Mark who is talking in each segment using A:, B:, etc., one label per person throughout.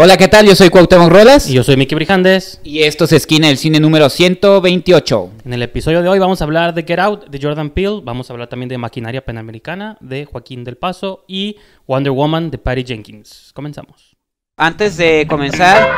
A: Hola, ¿qué tal? Yo soy Cuauhtémoc Ruelas. Y yo soy Miki Brijandes. Y esto es Esquina del Cine número 128. En el episodio de hoy vamos a hablar
B: de Get Out, de Jordan Peele. Vamos a hablar también de Maquinaria Panamericana, de Joaquín del Paso y Wonder Woman de Patty Jenkins. Comenzamos.
A: Antes de comenzar...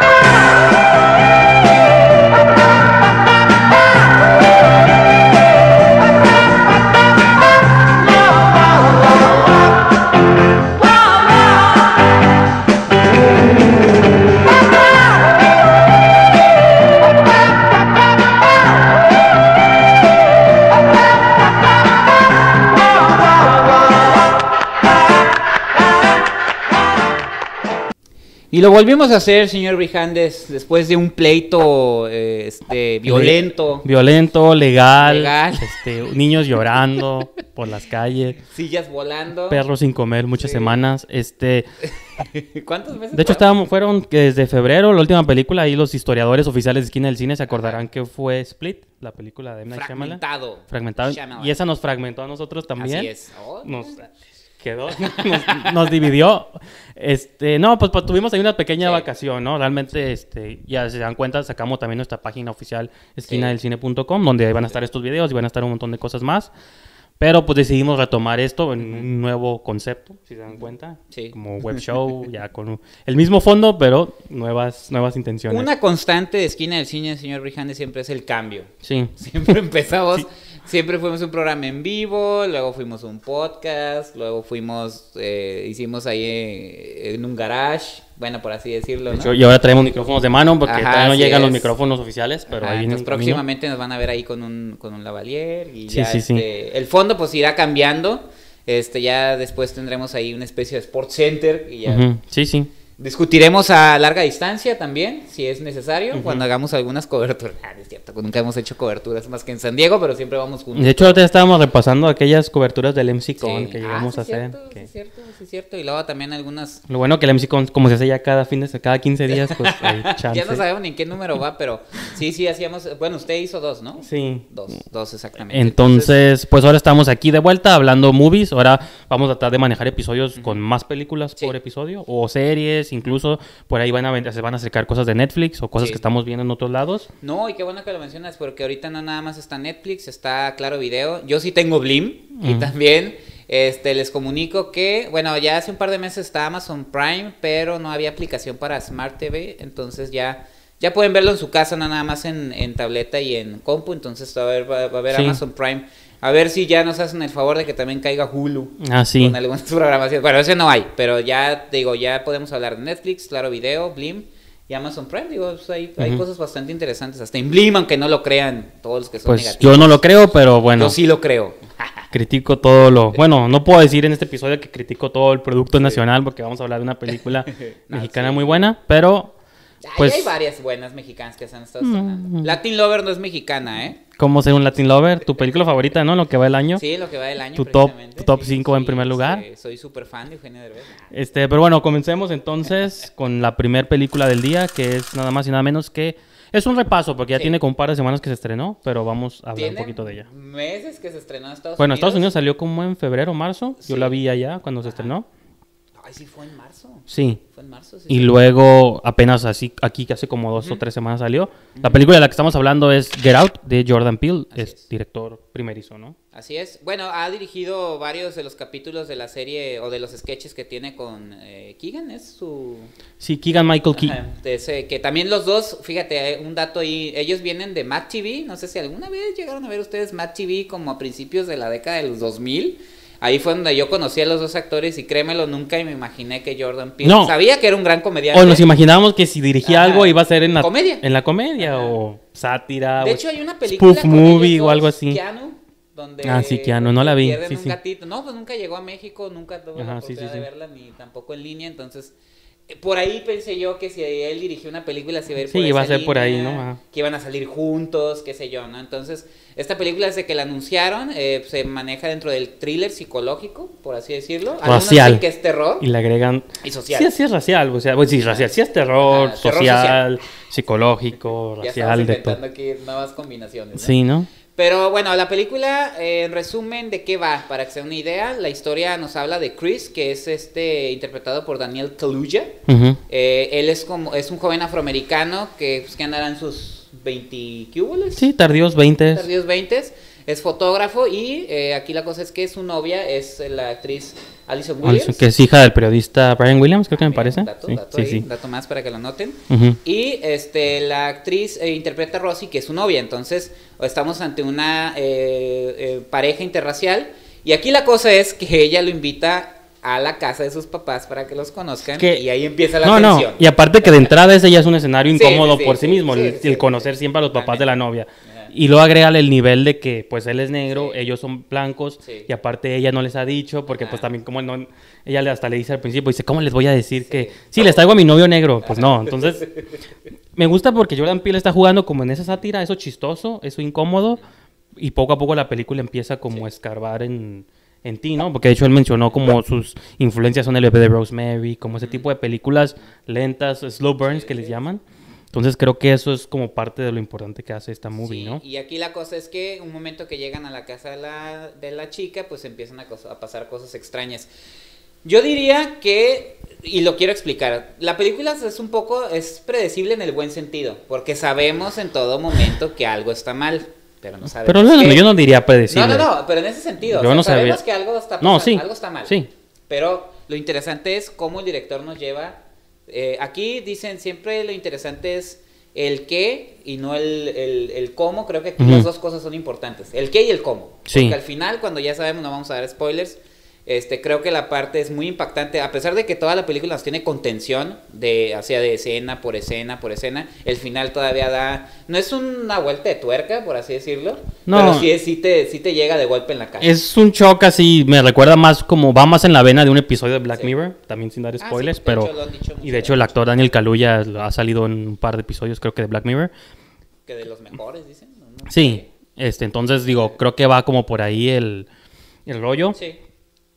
A: Y lo volvimos a hacer, señor Brijandes, después de un pleito eh, este, violento.
B: Violento, legal. Este, niños llorando por las calles.
A: Sillas volando. Perros
B: sin comer muchas semanas. Este.
A: ¿Cuántas veces? De hecho,
B: estábamos, fueron que desde febrero, la última película, y los historiadores oficiales de esquina del cine se acordarán que fue Split, la película de M. Fragmentado. Fragmentado. Y esa nos fragmentó a nosotros también. Así es. Oh, nos, quedó, nos, dividió. Este, no, pues, pues tuvimos ahí una pequeña vacación, ¿no? Realmente, este, ya se dan cuenta, sacamos también nuestra página oficial esquina del esquinadelcine.com, donde van a estar estos videos y van a estar un montón de cosas más. Pero pues decidimos retomar esto en un nuevo concepto, si se dan
A: cuenta. Sí.
B: Como web show, ya con el mismo fondo, pero nuevas, nuevas intenciones. Una
A: constante de esquina del cine, señor Rijande, siempre es el cambio. Sí. Siempre empezamos. Siempre fuimos un programa en vivo, luego fuimos un podcast, luego fuimos, eh, hicimos ahí eh, en, un garage, bueno, por así decirlo. ¿no? De y ahora traemos micrófonos de mano porque todavía no llegan los micrófonos oficiales, pero ahí entonces próximamente nos van a ver ahí con un, con un lavalier y ya este, el fondo pues irá cambiando. Este, ya después tendremos ahí una especie de sports Center y ya. Sí, sí. Discutiremos a larga distancia también, si es necesario, cuando hagamos algunas coberturas. Ah, es cierto, nunca hemos hecho coberturas más que en San Diego, pero siempre vamos juntos. De hecho,
B: ya estábamos repasando aquellas coberturas del MCCon Con que ah, llegamos a hacer.
A: Sí, cierto, sí, cierto. Y luego también algunas.
B: Lo bueno que el MCCon, como se hace ya cada fin de cada 15 días, pues hay ya no sabemos
A: ni en qué número va, pero sí, sí, hacíamos. Bueno, usted hizo dos, ¿no? Sí. Dos, dos exactamente. Entonces,
B: pues ahora estamos aquí de vuelta hablando movies. Ahora vamos a tratar de manejar episodios con más películas por episodio o series incluso por ahí van a se van a acercar cosas de Netflix o cosas que estamos viendo en otros lados.
A: No, y qué bueno que lo mencionas, porque ahorita no nada más está Netflix, está Claro Video. Yo sí tengo Blim y también este, les comunico que, bueno, ya hace un par de meses está Amazon Prime, pero no había aplicación para Smart TV, entonces ya... Ya pueden verlo en su casa, no nada más en, tableta y en compu, entonces va a haber, va, a haber Amazon Prime a ver si ya nos hacen el favor de que también caiga Hulu. Ah, sí. Con algunas programaciones. Bueno, ese no hay, pero ya, digo, ya podemos hablar de Netflix, Claro Video, Blim y Amazon Prime. Digo, pues, hay, cosas bastante interesantes. Hasta en Blim, aunque no lo crean todos los que son pues Yo no
B: lo creo, pero bueno. Yo sí lo creo. critico todo lo. Bueno, no puedo decir en este episodio que critico todo el producto nacional, porque vamos a hablar de una película ah, mexicana muy buena, pero pues hay
A: varias buenas mexicanas que se han estado Latin Lover no es mexicana, ¿eh?
B: ¿Cómo ser un Latin Lover? Tu película favorita, ¿no? Lo que va del año. Sí, lo que va del año. Tu top, top 5 en primer lugar.
A: soy súper fan de Eugenio
B: Derbez. Este, pero bueno, comencemos entonces con la primer película del día, que es nada más y nada menos que. Es un repaso, porque ya tiene como un par de semanas que se estrenó, pero vamos a hablar un poquito de ella.
A: meses que se estrenó en Estados bueno, Unidos. Bueno, Estados Unidos
B: salió como en febrero, marzo. Yo la vi allá cuando se estrenó. Ay,
A: sí, fue en marzo. Sí. Y
B: luego, apenas así, aquí que hace como dos o tres semanas salió. La película de la que estamos hablando es Get Out de Jordan Peele, es, director primerizo, ¿no?
A: Así es. Bueno, ha dirigido varios de los capítulos de la serie o de los sketches que tiene con eh, Keegan, ¿es su...?
B: Sí, Keegan Michael Keegan.
A: que también los dos, fíjate, un dato ahí, ellos vienen de Mad TV, no sé si alguna vez llegaron a ver ustedes Mad TV como a principios de la década de los 2000 Ahí fue donde yo conocí a los dos actores y créemelo, nunca me imaginé que Jordan Peele no. sabía que era un gran comediante. O nos
B: imaginábamos que si dirigía algo iba a ser en la comedia. En la comedia o sátira. De hecho hay
A: una película spoof movie o algo así. Keanu, donde ah, sí, Keanu, no la vi. Sí, un gatito. No, pues nunca llegó a México, nunca tuve la oportunidad de verla ni tampoco en línea, entonces por ahí pensé yo que si él dirigió una película si iba a ser por ahí, ¿no? Que iban a salir juntos, qué sé yo, ¿no? Entonces, esta película desde que la anunciaron eh, se maneja dentro del thriller psicológico, por así decirlo. Algunos que es terror. Y le agregan... Y social. Sí, sí
B: es racial, o sea, pues sí, racial, sí es terror, social, psicológico, racial, de todo.
A: aquí nuevas combinaciones, ¿no? Sí, ¿no? Pero bueno, la película, eh, en resumen, ¿de qué va? Para que sea una idea, la historia nos habla de Chris, que es este interpretado por Daniel Kaluuya. Eh, él es como es un joven afroamericano que, pues, que andará en sus 20 ¿qué Sí,
B: tardíos 20.
A: Tardíos 20 es fotógrafo y eh, aquí la cosa es que su novia es eh, la actriz Alison Williams. que es hija
B: del periodista Brian Williams, creo que me parece. sí,
A: más para que lo noten. Y este, la actriz eh, interpreta a Rosie, que es su novia. Entonces estamos ante una pareja interracial. Y aquí la cosa es que ella lo invita a la casa de sus papás para que los conozcan y ahí empieza la no, tensión. No, y
B: aparte que de entrada ese ya es un escenario incómodo por sí, mismo, el, conocer siempre a los papás de la novia y luego agrega el nivel de que pues él es negro, ellos son blancos y aparte ella no les ha dicho porque pues ah. también como no, ella hasta le dice al principio, dice, ¿cómo les voy a decir que sí, les traigo a mi novio negro? Pues no, entonces me gusta porque Jordan Peele está jugando como en esa sátira, eso chistoso, eso incómodo y poco a poco la película empieza como a escarbar en, en ti, ¿no? Porque de hecho él mencionó como sus influencias son el bebé de Rosemary, como ese tipo de películas lentas, slow burns que les llaman entonces creo que eso es como parte de lo importante que hace esta movie, sí,
A: Y aquí la cosa es que un momento que llegan a la casa de la, de la chica, pues empiezan a, pasar cosas extrañas. Yo diría que, y lo quiero explicar, la película es un poco, es predecible en el buen sentido, porque sabemos en todo momento que algo está mal, pero no sabemos. Pero no, yo no diría predecible. No, no, no, pero en ese sentido, yo no sabemos que algo está, no, sí, algo está mal. Sí. Pero lo interesante es cómo el director nos lleva eh, aquí dicen siempre lo interesante es el qué y no el, cómo. Creo que las dos cosas son importantes. El qué y el cómo. Porque al final, cuando ya sabemos, no vamos a dar spoilers, este, creo que la parte es muy impactante, a pesar de que toda la película tiene contención, de, o de escena por escena por escena, el final todavía da, no es una vuelta de tuerca, por así decirlo, no, pero sí, sí, te, te llega de golpe en la cara.
B: Es un shock así, me recuerda más como, va más en la vena de un episodio de Black Mirror, también sin dar ah, spoilers, pero, y de hecho el actor Daniel caluya ha salido en un par de episodios, creo que de Black Mirror. Que de los mejores, dicen. Sí, este, entonces digo, creo que va como por ahí el, el rollo. Sí.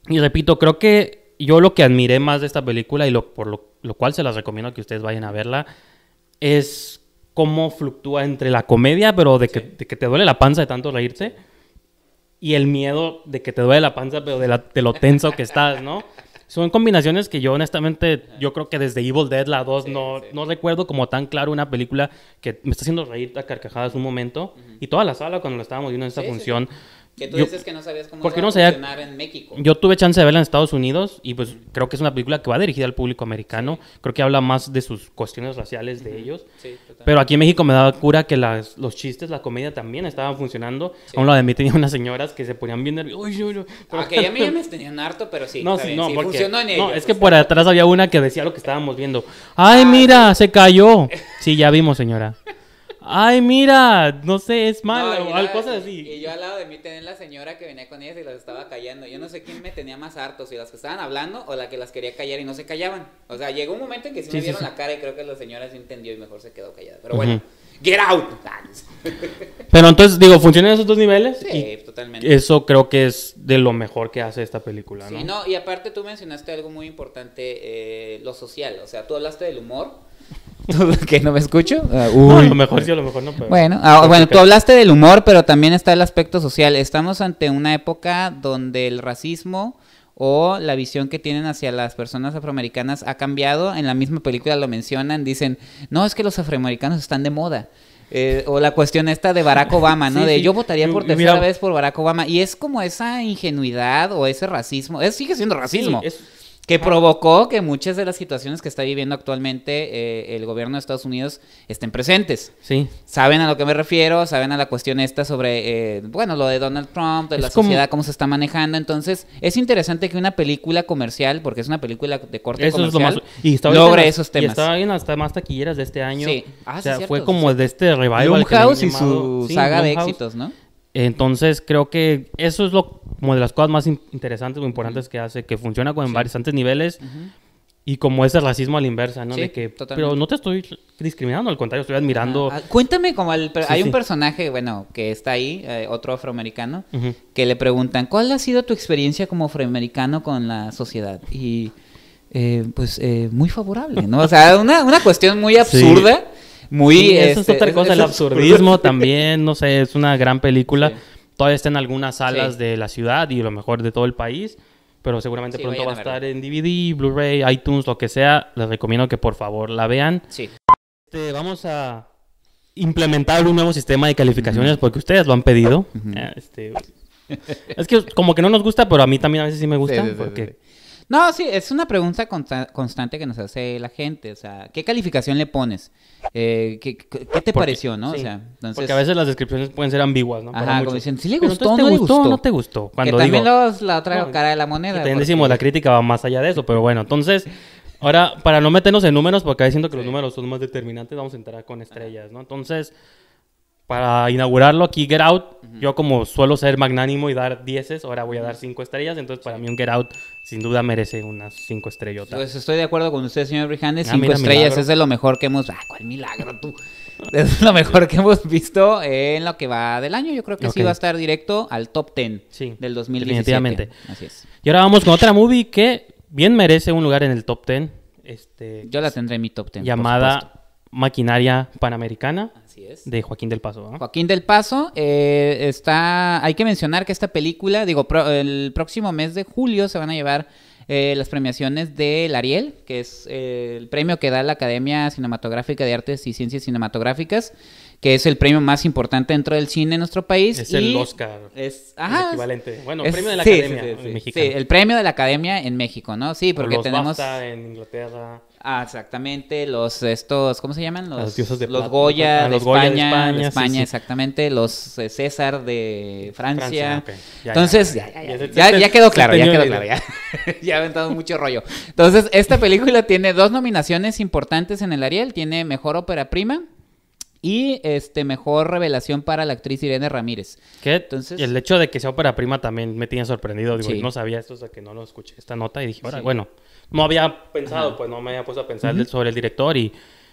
B: Y repito, creo que yo lo que admiré más de esta película y por lo, cual se las recomiendo que ustedes vayan a verla es cómo fluctúa entre la comedia, pero de, que, de que, te duele la panza de tanto reírse, y el miedo de que te duele la panza, pero de, lo tenso que estás, ¿no? Son combinaciones que yo honestamente, yo creo que desde Evil Dead, la 2, no, no recuerdo como tan claro una película que me está haciendo reír a carcajadas un momento, y toda la sala cuando lo estábamos viendo en esta función. Que tú dices que no sabías cómo porque no funcionar en México. Yo tuve chance de verla en Estados Unidos y pues creo que es una película que va dirigida al público americano. Creo que habla más de sus cuestiones raciales de ellos. Pero aquí en México me daba cura que los chistes, la comedia también estaban funcionando. como lo de mí tenía unas señoras que se ponían bien nerviosas.
A: Uy, uy, uy, ya me tenían harto, pero sí. No, sí, no, funcionó en no, es que por
B: atrás había una que decía lo que estábamos viendo. Ay, mira, se cayó. Sí, ya vimos, señora. ay, mira, no sé, es malo o algo así.
A: Y yo al lado de mí tenía la señora que venía con ellas y las estaba callando. Yo no sé quién me tenía más harto, si las que estaban hablando o la que las quería callar y no se callaban. O sea, llegó un momento en que sí, me vieron la cara y creo que la señora sí entendió y mejor se quedó callada. Pero bueno, get out. Pero entonces,
B: digo, ¿funcionan esos dos niveles? Sí, totalmente. Eso creo que es de lo mejor que hace esta película, ¿no? Sí, no,
A: y aparte tú mencionaste algo muy importante, eh, lo social. O sea, tú hablaste del humor que no me escucho? Ah, a lo mejor sí, a lo mejor no. Bueno, ah, bueno, tú hablaste del humor, pero también está el aspecto social. Estamos ante una época donde el racismo o la visión que tienen hacia las personas afroamericanas ha cambiado. En la misma película lo mencionan, dicen, no, es que los afroamericanos están de moda. Eh, o la cuestión esta de Barack Obama, ¿no? de yo votaría por tercera vez por Barack Obama. Y es como esa ingenuidad o ese racismo. Es, sigue siendo racismo. es que provocó que muchas de las situaciones que está viviendo actualmente eh, el gobierno de Estados Unidos estén presentes. Sí. Saben a lo que me refiero, saben a la cuestión esta sobre, eh, bueno, lo de Donald Trump, de la sociedad, cómo se está manejando. Entonces, es interesante que una película comercial, porque es una película de corte comercial, y logre esos temas. Y estaba en hasta más taquilleras de este año. Sí. Ah, o sea, fue
B: como de este revival. Blumhouse House y su saga de éxitos, ¿no? Entonces creo que eso es lo, como de las cosas más interesantes o importantes que hace, que funciona con varios bastantes niveles. Y como ese racismo a la inversa, ¿no? pero no te estoy discriminando, al contrario, estoy
A: admirando. Ah, cuéntame como hay un personaje, bueno, que está ahí, eh, otro afroamericano, que le preguntan, ¿cuál ha sido tu experiencia como afroamericano con la sociedad? Y eh, pues eh, muy favorable, ¿no? O sea, una, una cuestión muy absurda muy... eso es este, otra cosa, el absurdismo
B: también, no sé, es una gran película. Todavía está en algunas salas de la ciudad y lo mejor de todo el país, pero seguramente pronto va a, estar en DVD, Blu-ray, iTunes, lo que sea. Les recomiendo que por favor la vean. Sí. Este, vamos a implementar un nuevo sistema de calificaciones porque ustedes lo han pedido. Ah, este, es que como que no nos gusta, pero a mí también a veces sí me gusta porque
A: no, sí, es una pregunta constante que nos hace la gente. O sea, ¿qué calificación le pones? Eh, ¿qué, te pareció, no? O sea, entonces... Porque a veces
B: las descripciones pueden ser ambiguas, ¿no? Ajá, como dicen, ¿sí le gustó, no te gustó, no te gustó? que también
A: la otra cara de la moneda. También decimos,
B: la crítica va más allá de eso, pero bueno, entonces... Ahora, para no meternos en números, porque hay siento que los números son más determinantes, vamos a entrar con estrellas, ¿no? Entonces, para inaugurarlo aquí, Get Out yo como suelo ser magnánimo y dar dieces, ahora voy a dar cinco estrellas, entonces para mí un Get Out sin duda merece unas cinco estrellotas.
A: Pues estoy de acuerdo con usted, señor Brijandes, ah, cinco estrellas es de lo mejor que hemos... ¡Ah, cuál milagro tú! Es lo mejor que hemos visto en lo que va del año. Yo creo que sí va a estar directo al top ten del 2017. Definitivamente. Así es.
B: Y ahora vamos con otra movie que bien merece un lugar en el top ten. Este, Yo la tendré en mi top ten Llamada Maquinaria
A: Panamericana. De Joaquín del Paso. Joaquín del Paso eh, está. Hay que mencionar que esta película, digo, el próximo mes de julio se van a llevar eh, las premiaciones del Ariel, que es eh, el premio que da la Academia Cinematográfica de Artes y Ciencias Cinematográficas, que es el premio más importante dentro del cine en nuestro país. Es el Oscar. Es el equivalente. Bueno, es, premio de la Academia el premio de la Academia en México, ¿no? Sí, porque los tenemos. en Inglaterra. Ah, exactamente, los estos, ¿cómo se llaman? Los, de los Goya, de, los España, España, exactamente, los eh, César de Francia. Entonces, ya, ya, quedó claro, ya quedó claro, ya. ha aventado mucho rollo. Entonces, esta película tiene dos nominaciones importantes en el Ariel, tiene mejor ópera prima y este mejor revelación para la actriz Irene Ramírez. ¿Qué? Entonces, el hecho de que sea
B: ópera prima también me tenía sorprendido, digo, no sabía esto hasta que no lo escuché esta nota y dije, bueno no había pensado, pues no me había puesto a pensar sobre el director y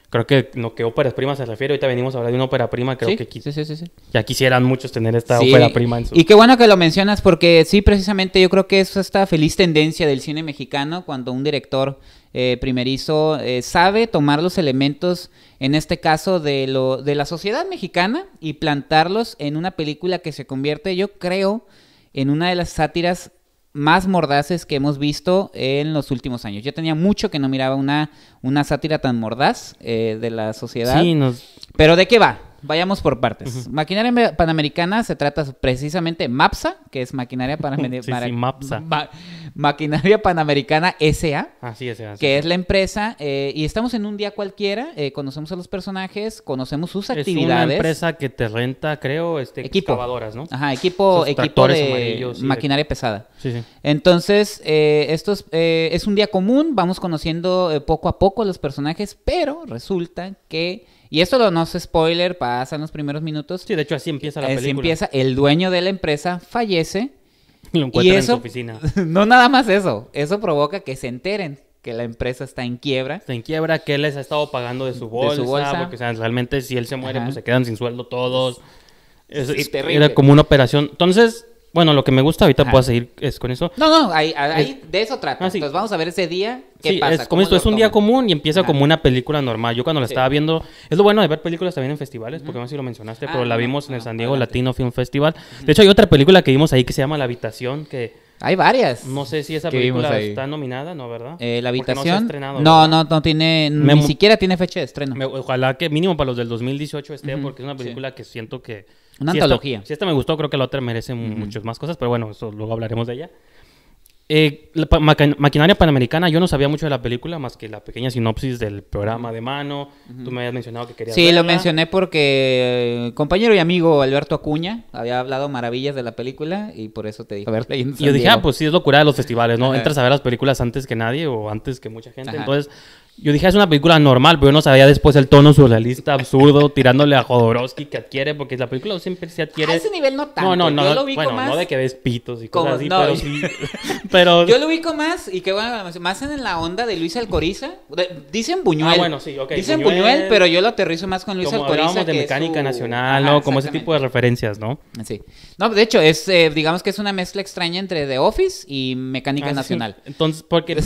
B: creo que lo que óperas prima se refiere, ahorita venimos a hablar de una ópera prima, creo que sí, ya quisieran muchos tener esta ópera prima en su... Y qué bueno
A: que lo mencionas porque sí, precisamente yo creo que es esta feliz tendencia del cine mexicano cuando un director eh, primerizo eh, sabe tomar los elementos, en este caso, de, lo, de la sociedad mexicana y plantarlos en una película que se convierte, yo creo, en una de las sátiras más mordaces que hemos visto en los últimos años. Yo tenía mucho que no miraba una, sátira tan mordaz eh, de la sociedad. Sí, Pero ¿de qué va? Vayamos por partes. Maquinaria Panamericana se trata precisamente MAPSA, que es Maquinaria Panamericana. maquinaria Panamericana SA. Así Que es la empresa. Eh, y estamos en un día cualquiera, eh, conocemos a los personajes, conocemos sus actividades. Es una empresa que te renta, creo, este, excavadoras, ¿no? Ajá, equipo, equipo de maquinaria pesada. Sí, sí. Entonces, eh, esto es, un día común, vamos conociendo poco a poco a los personajes, pero resulta que y esto lo, no es spoiler, pasa en los primeros minutos. Sí, de hecho así empieza la eh, así película. empieza, el dueño de la empresa fallece. Lo encuentran en su oficina. No nada más eso, eso provoca que se enteren
B: que la empresa está en quiebra. Está en quiebra, que él les ha estado pagando de su bolsa. Porque realmente si él se muere, pues se quedan sin sueldo todos. es, terrible. Era como una operación. Entonces, bueno, lo que me gusta ahorita puedo seguir es con eso. No,
A: no, ahí, de eso trata. Ah, Entonces vamos a ver ese día. ¿qué sí, es como esto, es
B: un día común y empieza como una película normal. Yo cuando la estaba viendo, es lo bueno de ver películas también en festivales, porque no sé si lo mencionaste, ah, pero la vimos en el San Diego Latino Film Festival. De hecho, hay otra película que vimos ahí que se llama La Habitación, que... Hay varias. No sé si esa película está nominada, ¿no? ¿Verdad? Eh, la habitación. No, no, no, tiene. ni siquiera tiene fecha de estreno. ojalá que mínimo para los del 2018 esté, porque es una película que siento que una antología. si esta me gustó, creo que la otra merece muchas más cosas, pero bueno, eso luego hablaremos de ella. Eh, maquinaria panamericana, yo no sabía mucho
A: de la película más que la pequeña sinopsis del programa
B: de mano. Tú me habías mencionado que querías. Sí, lo mencioné
A: porque eh, compañero y amigo Alberto Acuña había hablado maravillas de la película y por eso te dije. A ver, y yo dije, ah, pues sí,
B: es locura de los festivales, ¿no? Entras a ver las películas antes que nadie o antes que mucha gente. Entonces, yo dije, ah, es una película normal, pero yo no sabía después el tono surrealista, absurdo, tirándole a Jodorowsky que adquiere, porque la película siempre se adquiere. A ah, ese nivel no tanto. No, no, no. Yo lo ubico bueno, no de que
A: ves pitos y cosas así, pero yo... sí. Yo lo ubico más, y qué bueno, más en la onda de Luis Alcoriza. dicen Buñuel. Ah, bueno, sí, Dicen Buñuel, pero yo lo aterrizo más con Luis Alcoriza. Hablábamos de mecánica nacional, Como ese tipo
B: de referencias, ¿no? Sí.
A: No, de hecho, es, eh, digamos que es una mezcla extraña entre The Office y mecánica ah, nacional. Entonces, porque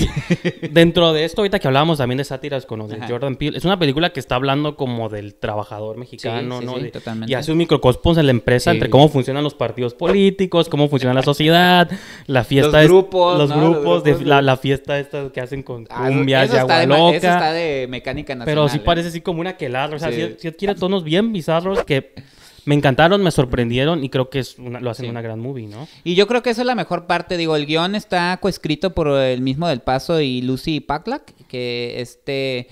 B: dentro de esto, ahorita que hablábamos también de sátiras con los de Jordan Peele. Es una película que está hablando como del trabajador mexicano, Y hace un microcosmos en la empresa entre cómo funcionan los partidos políticos, cómo funciona la sociedad, la fiesta... de grupos, Los, grupos, La, fiesta esta que hacen con ah, cumbias y agua loca. está de mecánica nacional. Pero sí ¿eh? parece así como una quelada. O sea, si adquiere tonos bien bizarros que me encantaron, me sorprendieron y creo que es una, lo hacen una gran
A: movie, ¿no? Y yo creo que esa es la mejor parte, digo, el guión está coescrito por el mismo Del Paso y Lucy packlack que este,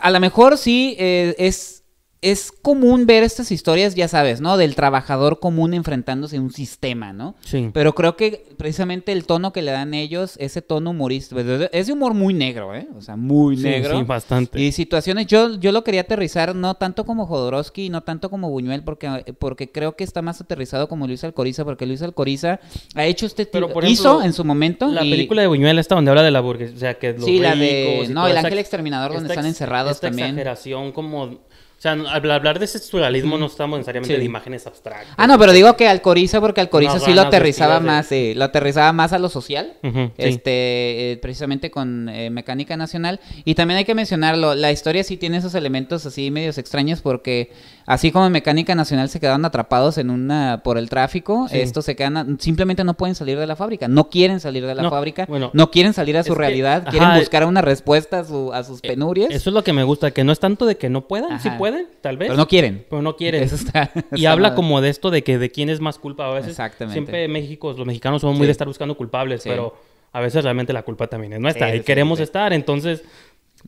A: a lo mejor sí eh, es es común ver estas historias, ya sabes, ¿no? Del trabajador común enfrentándose a un sistema, ¿no? Sí. Pero creo que precisamente el tono que le dan ellos, ese tono humorístico, pues, es de humor muy negro, ¿eh? O sea, muy negro. Sí, bastante. Y situaciones, yo, yo lo quería aterrizar no tanto como Jodorowsky, no tanto como Buñuel, porque, porque creo que está más aterrizado como Luis Alcoriza, porque Luis Alcoriza ha hecho este tipo, Pero por ejemplo, hizo en su momento. La película
B: de Buñuel está donde habla de la burguesía, o sea, que lo Sí, la de, no, El Ángel Exterminador, donde están encerrados esta también.
A: exageración como o sea, al hablar
B: de sexualismo, no estamos necesariamente de imágenes abstractas.
A: Ah, no, pero digo que Alcoriza, porque Alcoriza sí lo aterrizaba más, sí, eh, lo aterrizaba más a lo social, este, eh, precisamente con eh, Mecánica Nacional. Y también hay que mencionarlo, la historia sí tiene esos elementos así medios extraños porque Así como en Mecánica Nacional se quedaron atrapados en una por el tráfico, estos se quedan simplemente no pueden salir de la fábrica, no quieren salir de la fábrica, no quieren salir a su realidad, quieren buscar una respuesta a, sus eh, penurias. Eso es lo que me gusta, que no es tanto de que no puedan, si sí pueden, tal vez. Pero no quieren. Pero no quieren. y habla
B: como de esto de que de quién es más culpa a veces. Exactamente. Siempre México, los mexicanos somos muy de estar buscando culpables, pero a veces realmente la culpa también es nuestra y queremos estar. Entonces,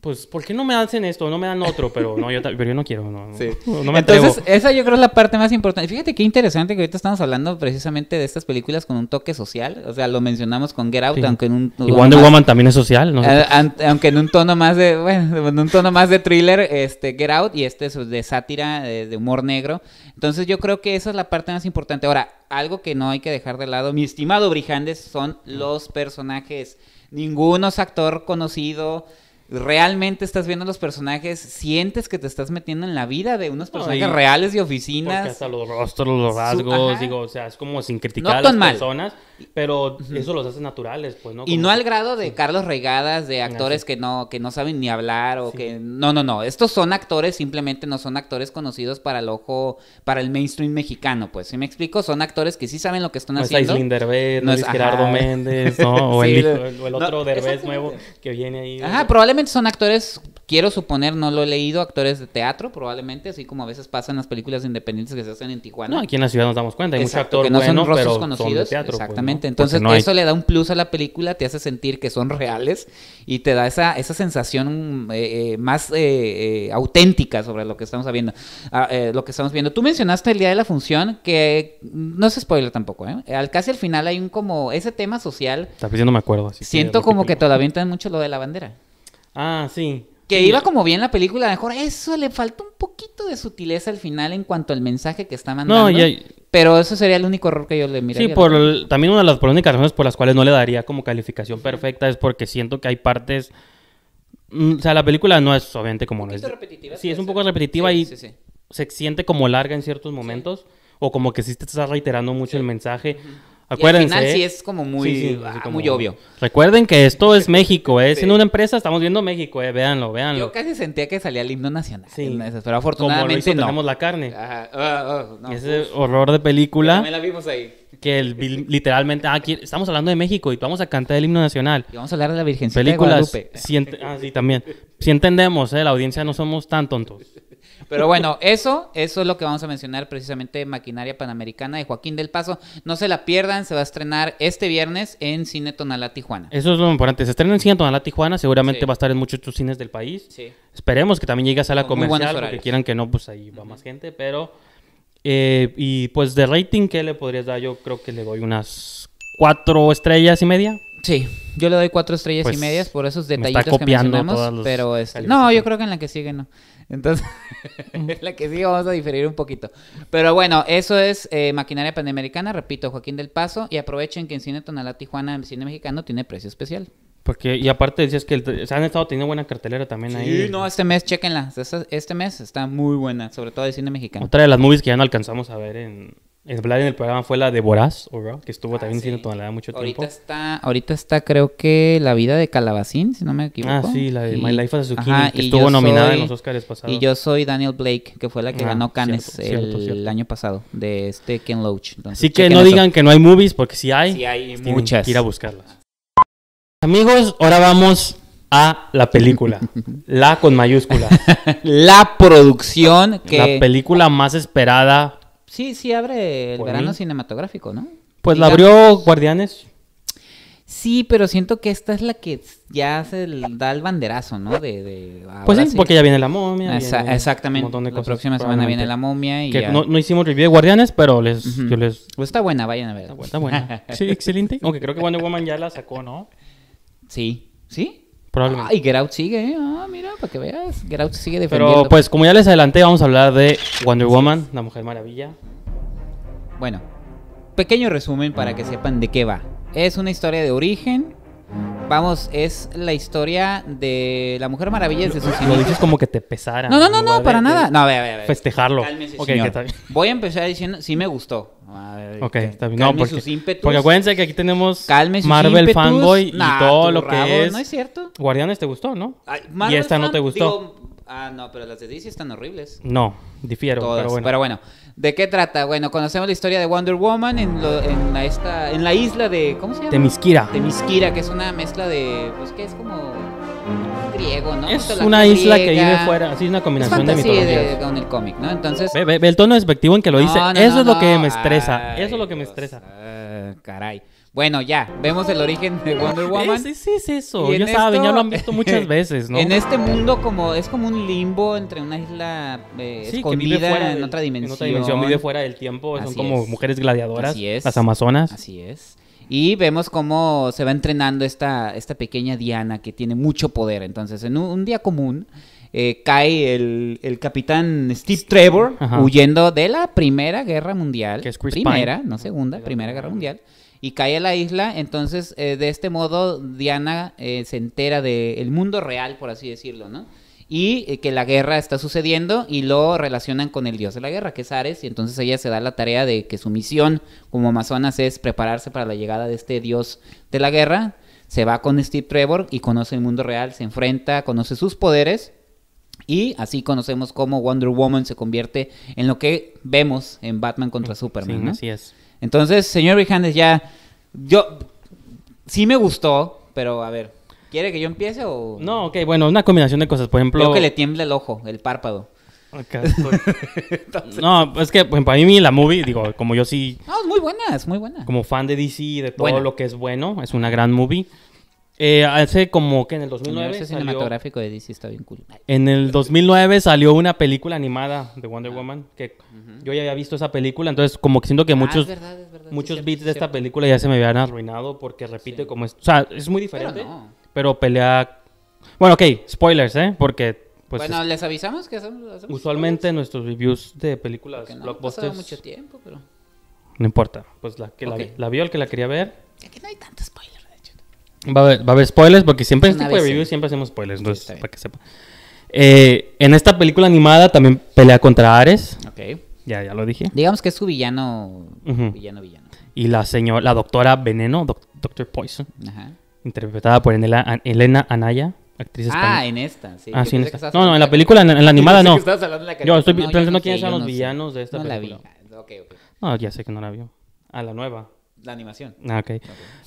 B: pues, ¿por qué no me hacen esto? No me dan otro, pero no, yo, pero yo no quiero, Entonces,
A: esa yo creo es la parte más importante. Fíjate qué interesante que ahorita estamos hablando precisamente de estas películas con un toque social. O sea, lo mencionamos con Get Out, aunque en un... Y Wonder Woman también es social, ¿no? Eh, aunque en un tono más de, bueno, un tono más de thriller, este, Get Out, y este es de sátira, de, de humor negro. Entonces, yo creo que esa es la parte más importante. Ahora, algo que no hay que dejar de lado, mi estimado Brijandes, son ah. los personajes. Ninguno es actor conocido, realmente estás viendo los personajes, sientes que te estás metiendo en la vida de unos personajes reales y oficinas. Porque hasta los rostros, los rasgos, digo, o sea, es
B: como sin criticar a las personas. Pero eso los hace naturales, pues, ¿no? Y no al
A: grado de Carlos Regadas, de actores que no, que no saben ni hablar o que... No, no, no. Estos son actores, simplemente no son actores conocidos para el ojo, para el mainstream mexicano, pues. Si me explico, son actores que sí saben lo que están no haciendo. Es Derbez, no es Gerardo Méndez, ¿no? O, el, el, otro Derbez nuevo que viene ahí. Ajá, probablemente son actores, quiero suponer, no lo he leído, actores de teatro, probablemente, así como a veces pasan las películas independientes que se hacen en Tijuana. No, aquí en la ciudad nos damos cuenta. Hay muchos actores pero conocidos. Son de teatro, Exactamente. Pues, entonces eso le da un plus a la película, te hace sentir que son reales y te da esa, esa sensación mm, eh, eh, más eh, auténtica sobre lo que estamos viendo. Ah, lo que estamos viendo. Tú mencionaste el día de la función, que mm, no se spoiler tampoco, Al casi al final hay un como, ese tema social.
B: me acuerdo. Así siento como
A: que todavía entra mucho lo de la bandera. Ah, sí. Que iba como bien la película, mejor eso le faltó un poquito de sutileza al final en cuanto al mensaje que está mandando. Pero eso sería el único error que yo le miraría. Sí, por
B: también una de las por únicas razones por las cuales no le daría como calificación perfecta es porque siento que hay partes... Mm, o sea, la película no es obviamente como... Un es, repetitiva. Sí, es un poco repetitiva y se siente como larga en ciertos momentos. O como que sí te estás reiterando mucho el mensaje. Acuérdense. al final sí ¿eh? es como muy, ah, muy obvio. Recuerden que esto es México, ¿eh? es en una empresa estamos viendo México, ¿eh? Véanlo, véanlo. Yo
A: casi sentía que salía el himno nacional. Sí. pero afortunadamente como lo la carne. Oh, oh, oh, Ese
B: horror de película. la vimos ahí. Que el, literalmente, ah, aquí estamos hablando de México y vamos a cantar el himno nacional. Y vamos a hablar de la Virgencita Películas, de Guadalupe. Ah, sí, también. Si entendemos, ¿eh? La audiencia no somos tan tontos. Pero bueno,
A: eso, eso es lo que vamos a mencionar precisamente Maquinaria Panamericana de Joaquín del Paso. No se la pierdan, se va a estrenar este viernes en Cine Tonalá Tijuana.
B: Eso es lo importante. Se estrena en Cine Tonalá Tijuana, seguramente va a estar en muchos otros cines del país. Sí. Esperemos que también llegue a la Con comercial, porque quieran que no, pues ahí va más gente, pero... Eh, y pues de rating, ¿qué le podrías dar? Yo creo que le doy unas cuatro estrellas y media. Sí, yo le doy cuatro estrellas y pues, medias por esos detallitos me está copiando que mencionamos, pero no, yo
A: creo que en la que sigue no. Entonces, en la que sigue vamos a diferir un poquito. Pero bueno, eso es eh, Maquinaria Panamericana, repito, Joaquín del Paso, y aprovechen que en Cine Tonalá Tijuana, en Cine Mexicano, tiene precio especial.
B: Porque, y aparte decías que se han estado teniendo buena cartelera también ahí. Sí,
A: no, este mes, chéquenla. Este, este, mes está muy buena, sobre todo de cine mexicano. Otra de las movies que ya no alcanzamos
B: a ver en, hablar en el programa fue la de Boraz, que estuvo
A: ah, también siendo tonalada mucho ahorita tiempo. Está, ahorita está, creo que La vida de Calabacín, si no me equivoco. Ah, sí, la de My Life as a Zucchini, que estuvo nominada en los Oscars pasados. Y yo soy Daniel Blake, que fue la que ah, ganó Cannes el, año pasado, de este Ken Loach. Así que no digan que
B: no hay movies, porque si
A: hay, sí hay muchas. Que ir a buscarlas.
B: Amigos, ahora vamos a la película. la con mayúscula. la producción que... La película más esperada
A: Sí, sí abre el verano cinematográfico, ¿no? Pues la
B: abrió Guardianes.
A: Sí, pero siento que esta es la que ya se da el banderazo, ¿no? De, de pues sí, porque ya viene la momia. exactamente. la próxima semana viene la momia y que no,
B: hicimos review de Guardianes, pero les,
A: Pues está buena, vayan a ver. Está buena. sí, excelente. Aunque creo que Wonder Woman ya la sacó, ¿no? Sí. ¿Sí? Ah, y sigue, ¿eh? Ah, mira, para que veas. Get sigue defendiendo. Pero pues,
B: como ya les adelanté, vamos a hablar de Wonder Woman,
A: la Mujer Maravilla. Bueno, pequeño resumen para que sepan de qué va. Es una historia de origen. Vamos, es la historia de la Mujer Maravilla desde sus Lo dices como que te pesara. No, no, no, no, para nada. No, Festejarlo. Voy a empezar diciendo, sí me gustó ok, está bien. No, porque, sus Porque acuérdense
B: que aquí tenemos Marvel fanboy y todo lo que es. No es cierto. Guardianes te
A: gustó, ¿no? y esta no te gustó. ah, no, pero las de DC están horribles. No, difiero. pero, bueno. pero bueno. ¿De qué trata? Bueno, conocemos la historia de Wonder Woman en, en, la, esta, en la isla de. ¿Cómo se llama? Temisquira. Temisquira, que es una mezcla de. Pues que es como es una isla que vive fuera, así es una combinación de mitologías. De, con el cómic, ¿no?
B: Entonces... Ve, el tono despectivo en que lo dice, eso es lo que me estresa, eso eh,
A: es lo que me estresa. caray. Bueno, ya, vemos el origen de Wonder Woman. Sí, sí, es, eso. Ya saben, ya lo han visto muchas veces, ¿no? En este mundo como es como un limbo entre una isla eh, sí, escondida que en otra dimensión. En otra dimensión, vive fuera del tiempo. son como mujeres gladiadoras, Así es. las amazonas. Así es. Y vemos cómo se va entrenando esta, esta pequeña Diana que tiene mucho poder. Entonces, en un, día común, eh, cae el, capitán Steve Trevor huyendo de la Primera Guerra Mundial. Que es primera, no segunda, Primera Guerra Mundial. Y cae a la isla, entonces eh, de este modo Diana eh, se entera del mundo real, por así decirlo, ¿no? y eh, que la guerra está sucediendo y lo relacionan con el dios de la guerra, que es Ares, y entonces ella se da la tarea de que su misión como Amazonas es prepararse para la llegada de este dios de la guerra, se va con Steve Trevor y conoce el mundo real, se enfrenta, conoce sus poderes. Y así conocemos cómo Wonder Woman se convierte en lo que vemos en Batman contra Superman. ¿no? Así es. Entonces, señor Rijandes, ya. Yo. Sí me gustó, pero a ver, ¿Quiere que yo empiece o...?
B: No, ok, bueno, una combinación de cosas, por ejemplo... Creo que le
A: tiembla el ojo, el párpado.
B: No, es que pues, para mí la movie, digo, como yo sí...
A: No, es muy buena, es muy buena.
B: Como fan de DC, y de todo lo que es bueno, es una gran movie. Eh, hace como que en el 2009 el cine
A: cinematográfico de DC está bien cool.
B: En el 2009 salió una película animada de Wonder ah. Woman que yo ya había visto esa película, entonces como que siento que ah, muchos muchos beats de esta película ya se me habían arruinado porque repite como es, o sea, es muy diferente pero pelea... Bueno, ok, spoilers, ¿eh? Porque... Pues, bueno, les
A: avisamos que hacemos...
B: usualmente nuestros reviews de películas no, mucho
A: tiempo, pero...
B: No importa, pues la que la, vio, el que la quería ver... Aquí no hay tanto spoiler. Va a, va a haber, spoilers porque siempre en este tipo de reviews siempre hacemos spoilers, entonces, para que sepa. Eh, en esta película animada también pelea contra Ares. Ok. Ya, ya lo dije.
A: Digamos que es su villano, villano,
B: villano. Y la señora, la doctora Veneno, Doctor Poison. Ajá interpretada por Elena Anaya, actriz ah, española. Ah, en esta, sí. Ah, sí, en esta. No, no, en la película, en, la animada no. yo estoy pensando quiénes son los villanos de esta película. no La vi. Okay, ok. No, ya sé que no la vio. Ah, la nueva. La animación. Ah, ok.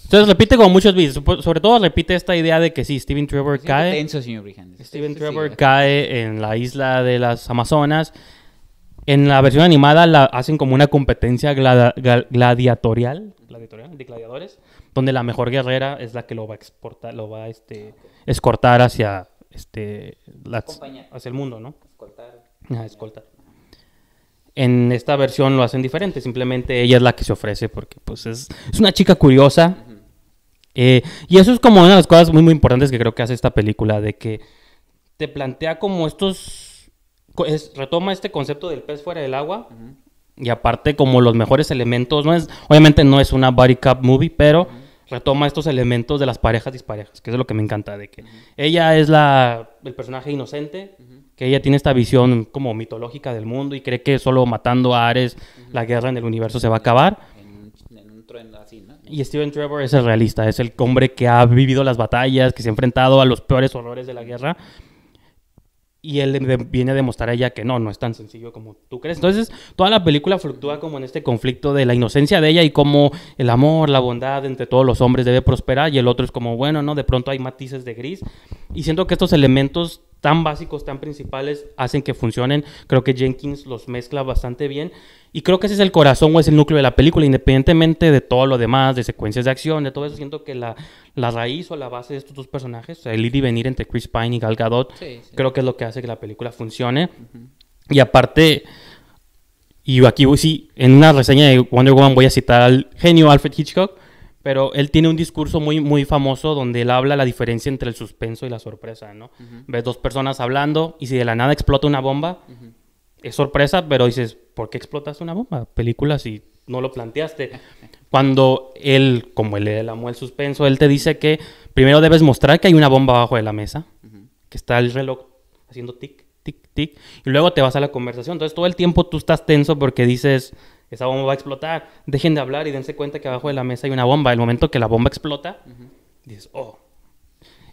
B: Entonces repite como muchos veces. Sobre todo repite esta idea de que sí, Steven Trevor cae. cae. intenso, señor Steven Trevor cae en la isla de las Amazonas. En la versión animada la hacen como una competencia gladiatorial, gladiatorial de gladiadores donde la mejor guerrera es la que lo va a exportar, lo va a este, escortar hacia este la, hacia el mundo, ¿no? Escortar... En esta versión lo hacen diferente, simplemente ella es la que se ofrece porque pues es, es una chica curiosa. Eh, y eso es como una de las cosas muy, muy importantes que creo que hace esta película, de que te plantea como estos, retoma este concepto del pez fuera del agua y aparte como los mejores elementos, no es, obviamente no es una body cup movie, pero retoma estos elementos de las parejas disparejas, que es lo que me encanta, de que ella es la, el personaje inocente, que ella tiene esta visión como mitológica del mundo y cree que solo matando a Ares la guerra en el universo se va a acabar. Y Steven Trevor es el realista, es el hombre que ha vivido las batallas, que se ha enfrentado a los peores horrores de la guerra y él viene a demostrar a ella que no, no es tan sencillo como tú crees. Entonces, toda la película fluctúa como en este conflicto de la inocencia de ella y cómo el amor, la bondad entre todos los hombres debe prosperar y el otro es como, bueno, ¿no? De pronto hay matices de gris y siento que estos elementos tan básicos, tan principales, hacen que funcionen. Creo que Jenkins los mezcla bastante bien. Y creo que ese es el corazón o es el núcleo de la película, independientemente de todo lo demás, de secuencias de acción, de todo eso. Siento que la la raíz o la base de estos dos personajes, el ir y venir entre Chris Pine y Gal Gadot, creo que es lo que hace que la película funcione. Y aparte, y aquí sí, en una reseña de Wonder Woman voy a citar al genio Alfred Hitchcock, pero él tiene un discurso muy, muy famoso donde él habla la diferencia entre el suspenso y la sorpresa, ¿no? Ves dos personas hablando y si de la nada explota una bomba, es sorpresa, pero dices, ¿por qué explotaste una bomba? Película si no lo planteaste. Cuando él, como él el amo el suspenso, él te dice que primero debes mostrar que hay una bomba abajo de la mesa, que está el reloj haciendo tic, tic, tic, y luego te vas a la conversación. Entonces todo el tiempo tú estás tenso porque dices, esa bomba va a explotar, dejen de hablar y dense cuenta que abajo de la mesa hay una bomba. El momento que la bomba explota, dices, oh,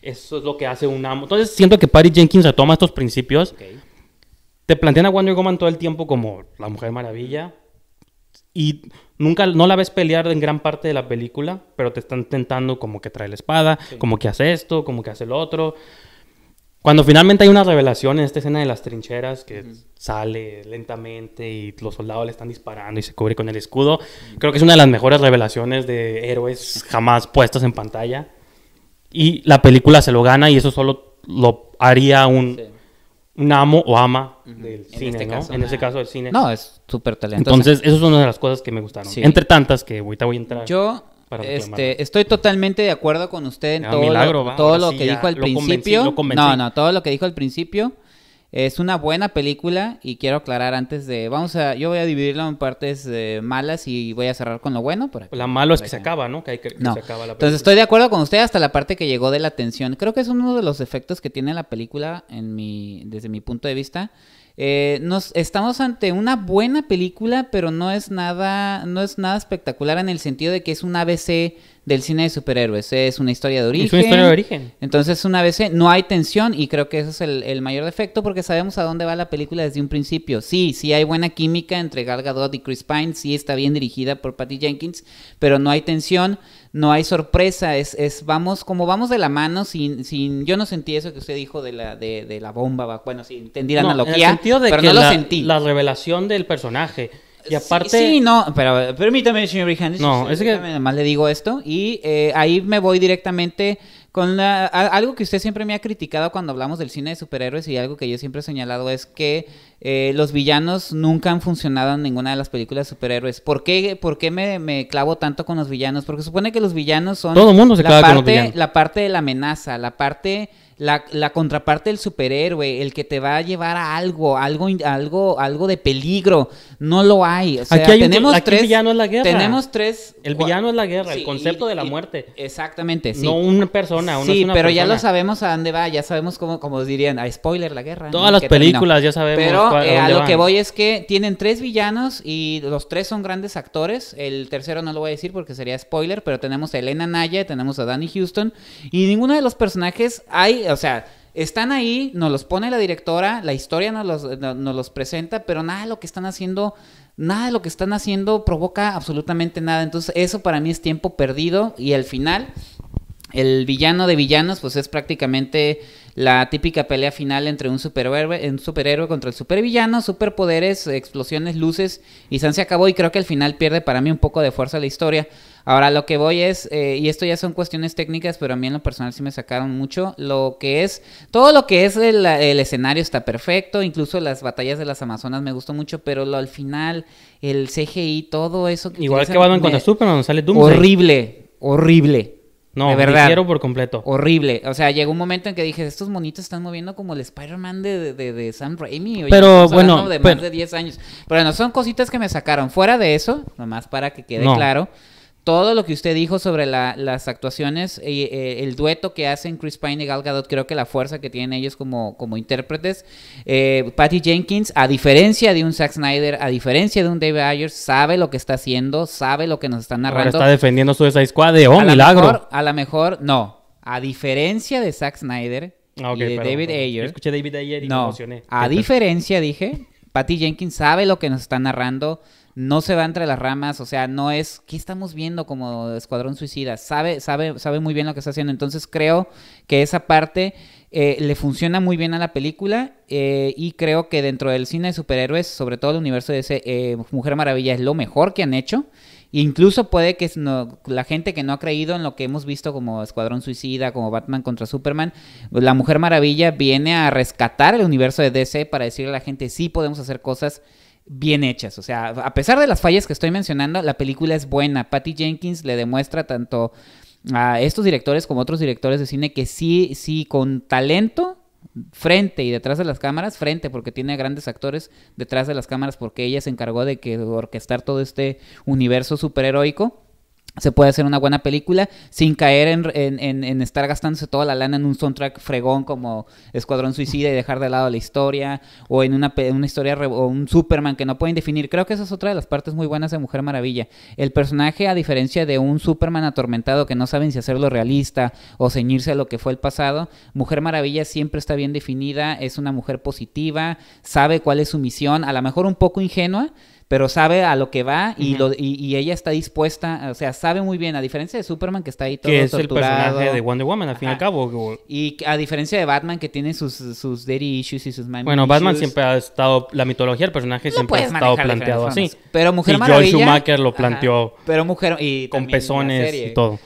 B: eso es lo que hace un amo. Entonces siento que Patty Jenkins retoma estos principios. Te plantean a Wonder Woman todo el tiempo como la Mujer Maravilla, y nunca, no la ves pelear en gran parte de la película, pero te están tentando como que trae la espada, como que hace esto, como que hace lo otro. Cuando finalmente hay una revelación en esta escena de las trincheras que sale lentamente y los soldados le están disparando y se cubre con el escudo, creo que es una de las mejores revelaciones de héroes jamás puestas en pantalla. Y la película se lo gana y eso solo lo haría un, un amo o ama del en cine, este Caso, en este caso del cine. No, es súper talentoso. Entonces, eso es una de las cosas que me gustaron. Entre tantas que ahorita voy a entrar. Yo este,
A: estoy totalmente de acuerdo con usted en ah, todo, lo, todo lo que dijo al principio. No, no, todo lo que dijo al principio. Es una buena película y quiero aclarar antes de, vamos a, yo voy a dividirla en partes eh, malas y voy a cerrar con lo bueno. aquí, la malo es que, se acaba, ¿no? Que, hay que, no. Entonces estoy de acuerdo con usted hasta la parte que llegó de la tensión. Creo que es uno de los efectos que tiene la película en mi, desde mi punto de vista. Eh, nos, estamos ante una buena película, pero no es nada, no es nada espectacular en el sentido de que es un ABC del cine de superhéroes. Es una historia de origen. Es una historia origen. Entonces es un ABC, no hay tensión y creo que ese es el, mayor defecto porque sabemos a dónde va la película desde un principio. Sí, sí hay buena química entre Gal Gadot y Chris Pine, sí está bien dirigida por Patty Jenkins, pero no hay tensión no hay sorpresa, es, es vamos como vamos de la mano sin, sin yo no sentí eso que usted dijo de la, de, de la bomba, bueno, sí, entendí la no, analogía, pero que no lo sentí. La revelación del personaje. Y aparte... Sí, no, pero permítame, señor Brijandes. No, es que... Además le digo esto y eh, ahí me voy directamente con algo que usted siempre me ha criticado cuando hablamos del cine de superhéroes y algo que yo siempre he señalado es que eh, los villanos nunca han funcionado en ninguna de las películas de superhéroes. ¿Por qué, por qué me, clavo tanto con los villanos? Porque supone que los villanos son... Todo mundo La parte de la amenaza, la parte la, contraparte del superhéroe, el que te va a llevar a algo, algo, algo, algo de peligro, no lo hay. aquí tenemos tres. El villano es la guerra. Tenemos tres. El villano es la guerra, el concepto de la muerte. Exactamente, sí. No una persona, uno Sí, pero ya lo sabemos a dónde va, ya sabemos cómo, como dirían, a spoiler la guerra. Todas las películas ya sabemos. Pero a, eh, lo que voy es que tienen tres villanos y los tres son grandes actores. El tercero no lo voy a decir porque sería spoiler, pero tenemos a Elena Naya, tenemos a Danny Houston y ninguno de los personajes hay o sea, están ahí, nos los pone la directora, la historia nos los, presenta, pero nada lo que están haciendo, nada de lo que están haciendo provoca absolutamente nada. Entonces, eso para mí es tiempo perdido y al final el villano de villanos, pues es prácticamente la típica pelea final entre un superhéroe, un superhéroe contra el supervillano, superpoderes, explosiones, luces, y San se acabó. Y creo que al final pierde para mí un poco de fuerza la historia. Ahora lo que voy es, eh, y esto ya son cuestiones técnicas, pero a mí en lo personal sí me sacaron mucho, lo que es, todo lo que es el, escenario está perfecto, incluso las batallas de las Amazonas me gustó mucho, pero lo, al final, el CGI, todo eso... Igual que Batman contra
B: Superman, sale Doomsday. Horrible,
A: horrible no, de verdad. quiero por completo. Horrible. O sea, llegó un momento en que dije, estos monitos están moviendo como el Spider-Man de, de, Sam Raimi. pero bueno. De más de 10 años. Pero no son cositas que me sacaron. Fuera de eso, nomás para que quede claro todo lo que usted dijo sobre las actuaciones, y eh, el dueto que hacen Chris Pine y Gal Gadot, creo que la fuerza que tienen ellos como, como intérpretes. Eh, Patty Jenkins, a diferencia de un Zack Snyder, a diferencia de un David Ayer, sabe lo que está haciendo, sabe lo que nos está narrando. Ahora está
B: defendiendo su esa Squad de oh, a milagro.
A: a lo mejor, no. A diferencia de Zack Snyder ah, y de David Ayer. escuché
B: David Ayer y no, me emocioné. A
A: diferencia, dije, Patty Jenkins sabe lo que nos está narrando no se va entre las ramas, o sea, no es, ¿qué estamos viendo como Escuadrón Suicida? Sabe, sabe, sabe muy bien lo que está haciendo, entonces creo que esa parte eh, le funciona muy bien a la película eh, y creo que dentro del cine de superhéroes, sobre todo el universo de DC, eh, Mujer Maravilla es lo mejor que han hecho. Incluso puede que la gente que no ha creído en lo que hemos visto como Escuadrón Suicida, como Batman contra Superman, la Mujer Maravilla viene a rescatar el universo de DC para decirle a la gente sí podemos hacer cosas bien hechas. O sea, a pesar de las fallas que estoy mencionando, la película es buena. Patty Jenkins le demuestra tanto a estos directores como a otros directores de cine que sí, sí, con talento frente y detrás de las cámaras, frente porque tiene grandes actores detrás de las cámaras porque ella se encargó de que orquestar todo este universo superheroico se puede hacer una buena película sin caer en, estar gastándose toda la lana en un soundtrack fregón como Escuadrón Suicida y dejar de lado la historia o en una, una historia o un Superman que no pueden definir. Creo que esa es otra de las partes muy buenas de Mujer Maravilla. El personaje, a diferencia de un Superman atormentado que no saben si hacerlo realista o ceñirse a lo que fue el pasado, Mujer Maravilla siempre está bien definida, es una mujer positiva, sabe cuál es su misión, a lo mejor un poco ingenua pero sabe a lo que va y, y, ella está dispuesta, o sea, sabe muy bien, a diferencia de Superman que está ahí todo Que es el personaje de Wonder Woman, al fin y al cabo. Y a diferencia de Batman que tiene sus, sus daddy issues y sus mami Bueno, Batman siempre
B: ha estado, la mitología del personaje siempre ha estado planteado así. Pero Mujer y Joel Schumacher lo planteó pero mujer, y con pezones y todo.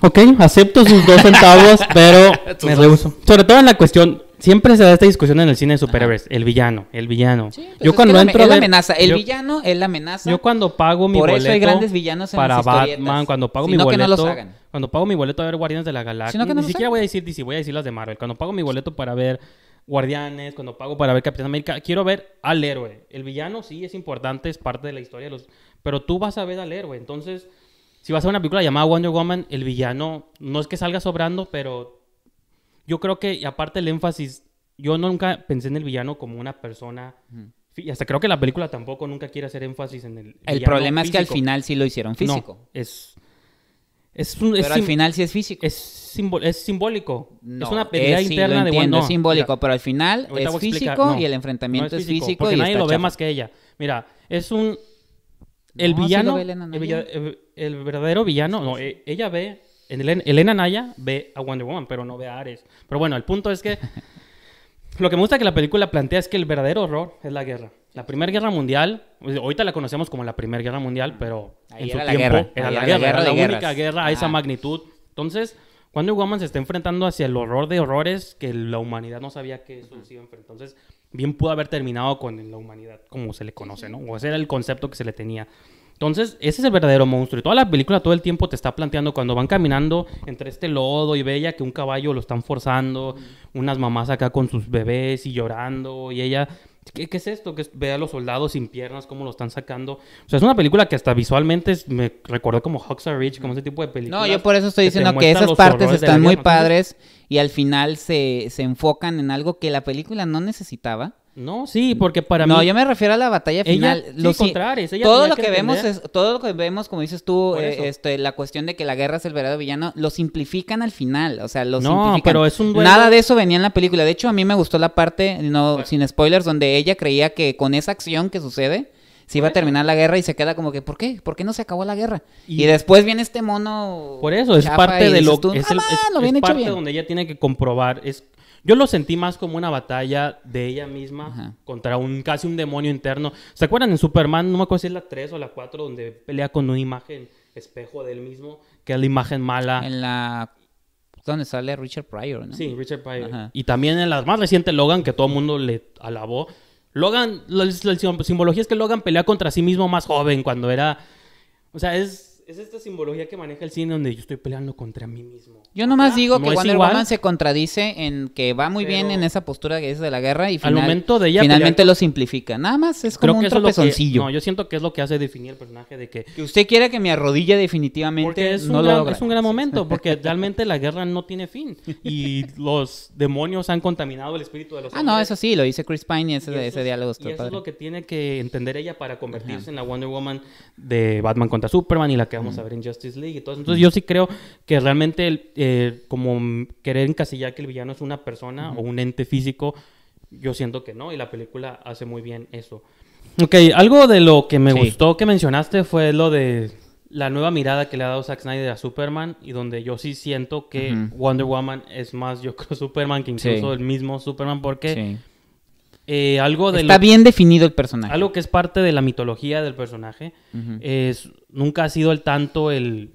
B: Ok, acepto sus dos centavos, pero me rehuso. Sobre todo en la cuestión siempre se da esta discusión en el cine de superhéroes, el villano, el villano. Sí, pues yo es entro la, amenaza, el
A: villano es la amenaza. Yo cuando pago mi boleto grandes villanos para Batman, cuando pago mi boleto, que no los hagan.
B: cuando pago mi boleto a ver Guardianes de la Galaxia, ni siquiera voy a decir DC, voy a decir las de Marvel. Cuando pago mi boleto para ver Guardianes, cuando pago para ver Capitán América, quiero ver al héroe. El villano sí es importante, es parte de la historia de los, pero tú vas a ver al héroe, entonces si vas a una película llamada Wonder Woman, el villano no es que salga sobrando, pero yo creo que, aparte el énfasis, yo nunca pensé en el villano como una persona. Y hasta creo que la película tampoco nunca quiere hacer énfasis en el. El problema es que al final sí lo hicieron físico. es.
A: es, al final sí es físico.
B: Es, es simbólico. es una pelea interna de entiendo, Es simbólico, pero al final es físico y el enfrentamiento es físico. nadie lo ve más que ella. Mira, es un. El villano. el, el, verdadero villano. No, e, ella ve Elena, Naya ve a Wonder Woman, pero no ve a Ares. Pero bueno, el punto es que lo que me gusta que la película plantea es que el verdadero horror es la guerra. La Primera Guerra Mundial, ahorita la conocemos como la Primera Guerra Mundial, pero en su tiempo guerra. era la guerra, la única guerra a esa magnitud. Entonces, Wonder Woman se está enfrentando hacia el horror de horrores que la humanidad no sabía que eso se iba a enfrentar. Entonces, bien pudo haber terminado con la humanidad como se le conoce, ¿no? O ese era el concepto que se le tenía. Entonces, ese es el verdadero monstruo. Y toda la película todo el tiempo te está planteando cuando van caminando entre este lodo y ve que un caballo lo están forzando, unas mamás acá con sus bebés y llorando, y ella ¿Qué, es esto? Que ve a los soldados sin piernas, cómo lo están sacando. O sea, es una película que hasta visualmente me recuerda como Huxley Ridge, como ese tipo de películas. No, yo por eso estoy diciendo que, esas partes están muy padres
A: y al final se, se enfocan en algo que la película no necesitaba. No, sí, porque para mí... No, yo me refiero a la batalla final. sí, todo lo que, vemos es, todo lo que vemos, como dices tú, eh, este, la cuestión de que la guerra es el verdadero villano, lo simplifican al final, o sea, lo no, pero es un Nada de eso venía en la película. De hecho, a mí me gustó la parte, no, sin spoilers, donde ella creía que con esa acción que sucede, se iba a terminar la guerra y se queda como que, ¿por qué? ¿Por qué no se acabó la guerra? Y, después viene este mono.
B: Por eso, es parte de ah, lo Es, parte donde ella tiene que comprobar. Es, yo lo sentí más como una batalla de ella misma contra un casi un demonio interno. ¿Se acuerdan en Superman? No me acuerdo si es la 3 o la 4 donde pelea con una imagen espejo de él mismo, que es la imagen mala. En la donde sale Richard Pryor, ¿no? Sí, Richard Pryor. Y también en la más reciente Logan que todo el mundo le alabó. Logan, la simbología es que Logan
A: pelea contra sí mismo más joven cuando era
B: o sea, es es esta simbología que maneja el cine donde
A: yo estoy peleando contra mí mismo.
B: Yo nomás digo que Wonder Woman
A: se contradice en que va muy bien en esa postura que es de la guerra y finalmente lo simplifica. Nada más es como que un tropezoncillo. no, yo siento que es lo que hace definir el personaje de que... usted quiera que me arrodille definitivamente, es no un gran, Es un
B: gran momento, porque realmente la guerra no tiene fin. Y los demonios han contaminado el espíritu de los Ah, no, eso sí, lo dice Chris Pine y ese, ese diálogo y eso es lo que tiene que entender ella para convertirse en la Wonder Woman de Batman contra Superman y la que vamos a ver en Justice League y todo eso. Entonces, yo sí creo que realmente, eh, como querer encasillar que el villano es una persona o un ente físico, yo siento que no, y la película hace muy bien eso.
A: Ok, algo
B: de lo que me gustó que mencionaste fue lo de la nueva mirada que le ha dado Zack Snyder a Superman y donde yo sí siento que Wonder Woman es más, yo creo, Superman que incluso el mismo Superman porque eh, Está bien definido el personaje. Algo que es parte de la mitología del personaje. es, nunca ha sido el tanto el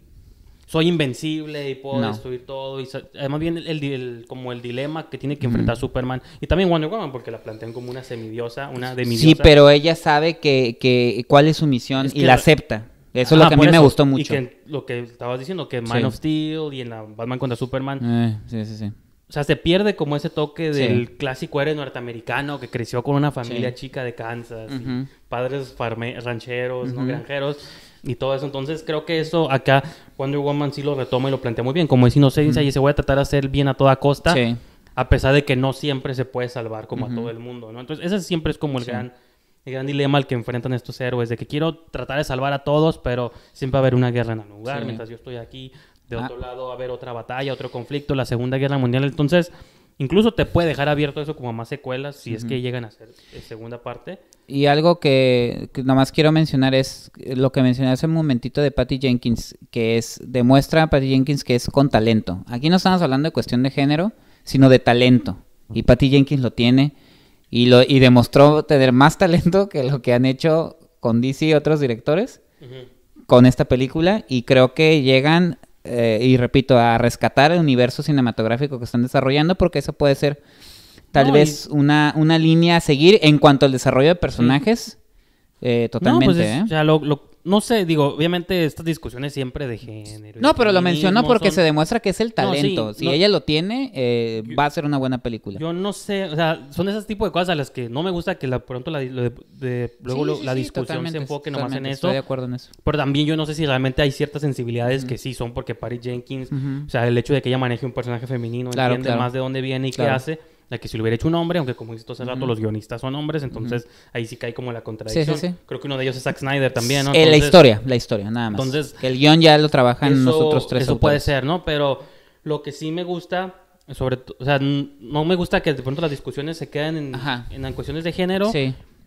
B: soy invencible y puedo destruir todo. además bien el, como el dilema que tiene que enfrentar Superman. Y también Wonder Woman, porque la plantean como una semidiosa, una demidiosa. Sí, pero
A: ella sabe que, cuál es su misión y la acepta. Eso es lo que a mí me gustó mucho. Y
B: lo que estabas diciendo, que Man of Steel y en Batman contra Superman. Eh,
A: sí, sí, sí o
B: sea, se pierde como ese toque del clásico héroe norteamericano que creció con una familia chica de Kansas, padres rancheros, ¿no? granjeros y todo eso. Entonces, creo que eso acá Wonder Woman sí lo retoma y lo plantea muy bien. Como es inocencia y se voy a tratar de hacer bien a toda costa, a pesar de que no siempre se puede salvar como a todo el mundo, Entonces, ese siempre es como el gran el gran dilema al que enfrentan estos héroes, de que quiero tratar de salvar a todos, pero siempre va a haber una guerra en algún lugar, mientras yo estoy aquí de otro ah. lado va a haber otra batalla, otro conflicto, la Segunda Guerra Mundial. Entonces, incluso te puede dejar abierto eso como más secuelas si es que llegan a ser... Eh, segunda parte.
A: Y algo que, nomás quiero mencionar es lo que mencioné hace un momentito de Patty Jenkins, que es, demuestra a Patty Jenkins que es con talento. Aquí no estamos hablando de cuestión de género, sino de talento. Y Patty Jenkins lo tiene y, lo, y demostró tener más talento que lo que han hecho con DC y otros directores. Con esta película, y creo que llegan eh, y repito, a rescatar el universo cinematográfico que están desarrollando, porque eso puede ser tal vez una, una línea a seguir en cuanto al desarrollo de personajes. Eh, pues totalmente. ¿eh? lo, no sé, digo, obviamente estas discusiones siempre de género. No, pero lo menciono porque se demuestra que es el talento. si ella lo tiene, eh, va a ser una buena película. Yo no
B: sé, o sea, son esas tipo de cosas a las que no me gusta que la, pronto la, de, luego la discusión se enfoque nomás en eso. Estoy de acuerdo en eso. Pero también yo no sé si realmente hay ciertas sensibilidades que sí son porque Paris Jenkins, o sea, el hecho de que ella maneje un personaje femenino, entiende más de dónde viene y qué hace de que si lo hubiera hecho un hombre, aunque como dices hace rato, los guionistas son hombres, entonces ahí sí cae como la contradicción. Creo que uno de ellos es Zack Snyder también, ¿no? Eh, la historia, la historia, nada más. Entonces, el guión ya lo trabajan nosotros tres. Eso puede ser, ¿no? Pero lo que sí me gusta sobre todo, o sea, no me gusta que de pronto las discusiones se queden en, en, cuestiones de género,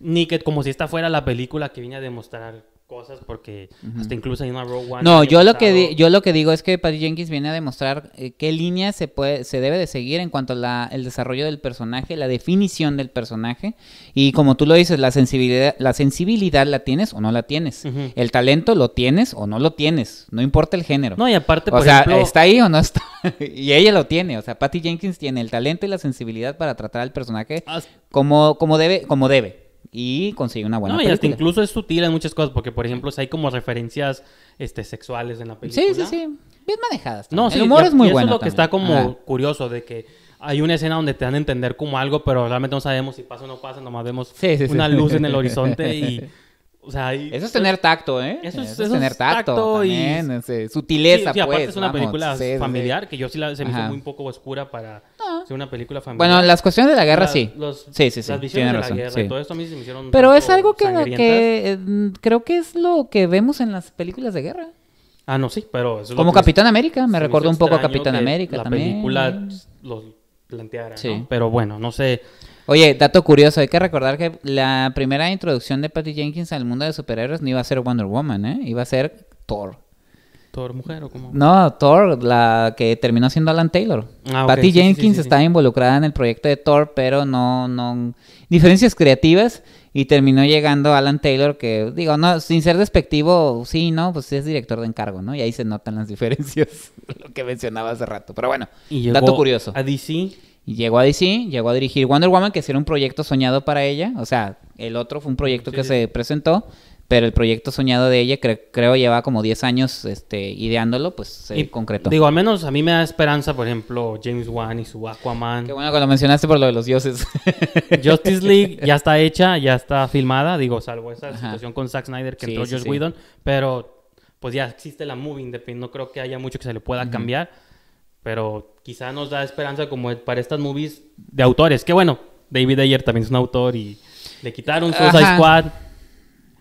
B: ni que como si esta fuera la película que viene a demostrar cosas porque hasta incluso hay una One. No, yo lo,
A: que yo lo que digo es que Patty Jenkins viene a demostrar eh, qué línea se, puede, se debe de seguir en cuanto al desarrollo del personaje, la definición del personaje y como tú lo dices, la sensibilidad, la sensibilidad la tienes o no la tienes. El talento lo tienes o no lo tienes, no importa el género. No, y aparte, o sea, está ahí o no está. y ella lo tiene, o sea, Patty Jenkins tiene el talento y la sensibilidad para tratar al personaje como, como debe, como debe y consigue una buena no, y hasta incluso es sutil en muchas cosas, porque por ejemplo, si hay como referencias este, sexuales en la película. Sí, sí, sí. Bien manejadas. No, el humor es muy bueno. Eso es lo que está como
B: curioso de que hay una escena donde te dan a entender como algo, pero realmente no sabemos si pasa o no pasa, nomás vemos una luz en el horizonte y o sea, eso es tener tacto, ¿eh? Eso, es, tener tacto, tacto y sutileza, sí, aparte pues, es una película familiar que yo sí la, se me hizo muy un poco oscura para bueno, las cuestiones de la guerra sí. sí. Sí, sí, razón, Pero es algo que, eh,
A: creo que es lo que vemos en las películas de guerra.
B: Ah, no, sí, pero... Como Capitán América, me recuerdo un poco a Capitán América la también. La película sí.
A: Pero bueno, no sé... Oye, dato curioso, hay que recordar que la primera introducción de Patty Jenkins al mundo de superhéroes no iba a ser Wonder Woman, ¿eh? Iba a ser Thor.
B: ¿Thor mujer o cómo? No,
A: Thor, la que terminó siendo Alan Taylor. Ah, Patty Jenkins está involucrada en el proyecto de Thor, pero no, no. Diferencias creativas y terminó llegando Alan Taylor, que digo, no, sin ser despectivo, sí, ¿no? Pues es director de encargo, ¿no? Y ahí se notan las diferencias, lo que mencionaba hace rato. Pero bueno, dato curioso. A DC. llegó a DC, llegó a dirigir Wonder Woman, que era un proyecto soñado para ella. O sea, el otro fue un proyecto que se presentó pero el proyecto soñado de ella, creo lleva como 10 años este, ideándolo, pues se concreto. Digo,
B: al menos a mí me da esperanza, por ejemplo, James Wan y su Aquaman. Qué
A: bueno que lo mencionaste por lo de los
B: dioses. Justice League ya está hecha, ya está filmada, digo, salvo esa situación con Zack Snyder que entró George Whedon, pero pues ya existe la movie no creo que haya mucho que se le pueda cambiar, pero quizá nos da esperanza como para estas movies de autores, que bueno, David Ayer también es un autor y le quitaron Suicide Squad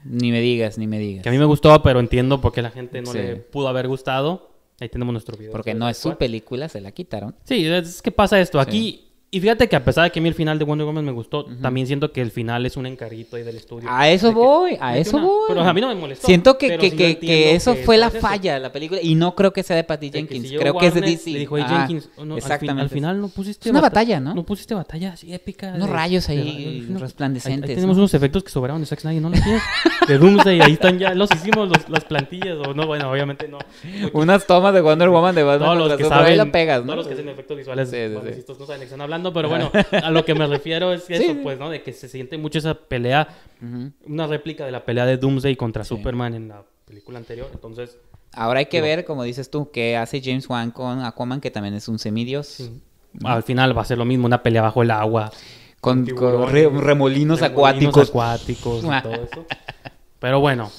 B: ni me digas, ni me digas. Que a mí me gustó, pero entiendo por qué la gente no le pudo haber gustado. Ahí tenemos nuestro
A: video. Porque no es su película, se la quitaron.
B: Sí, es que pasa esto. Aquí y fíjate que a pesar de que a mí el final de Wonder Woman me gustó, también siento que el final es un encarrito ahí del estudio. A eso voy, a eso voy. Pero a mí no me molestó. Siento que, que, que, eso fue la falla de la película y
A: no creo que sea de Patty Jenkins. creo que es de DC. Le dijo, ah, Jenkins, no, exactamente. Al, final no pusiste. Es una batalla, ¿no? No pusiste
B: batalla así épica. Unos rayos ahí resplandecentes. tenemos unos efectos que sobraron de Zack Snyder, ¿no los tiene de Doomsday, ahí están ya. Los hicimos los, las plantillas o no, bueno, obviamente no. Unas tomas de Wonder Woman de Batman. No, los que saben. ¿no? los que hacen efectos visuales. No saben que están hablando pero bueno, a lo que me refiero es que pues, ¿no? De que se siente mucho esa pelea, una réplica de la pelea de Doomsday contra Superman en la
A: película anterior, entonces... Ahora hay que ver, como dices tú, qué hace James Wan con Aquaman, que también es un semidios. Al
B: final va a ser lo mismo, una pelea bajo el agua. Con, remolinos, acuáticos. acuáticos y Pero bueno,